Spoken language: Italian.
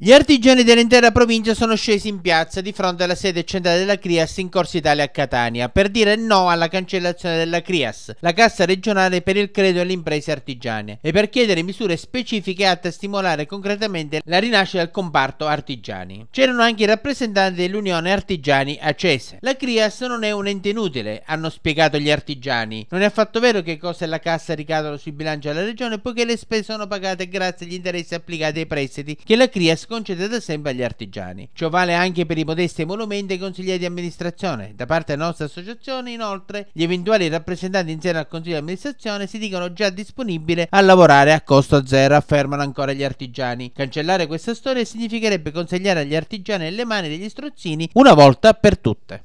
Gli artigiani dell'intera provincia sono scesi in piazza di fronte alla sede centrale della Crias in Corso Italia a Catania per dire no alla cancellazione della Crias, la cassa regionale per il credito alle imprese artigiane, e per chiedere misure specifiche atte a stimolare concretamente la rinascita del comparto artigiani. C'erano anche i rappresentanti dell'Unione Artigiani Acese. La Crias non è un ente inutile, hanno spiegato gli artigiani. Non è affatto vero che cose la cassa ricadono sui bilanci della regione poiché le spese sono pagate grazie agli interessi applicati ai prestiti che la Crias concedete sempre agli artigiani. Ciò vale anche per i modesti monumenti ai consiglieri di amministrazione. Da parte della nostra associazione, inoltre, gli eventuali rappresentanti in seno al consiglio di amministrazione si dicono già disponibili a lavorare a costo zero, affermano ancora gli artigiani. Cancellare questa storia significherebbe consegnare agli artigiani le mani degli strozzini una volta per tutte.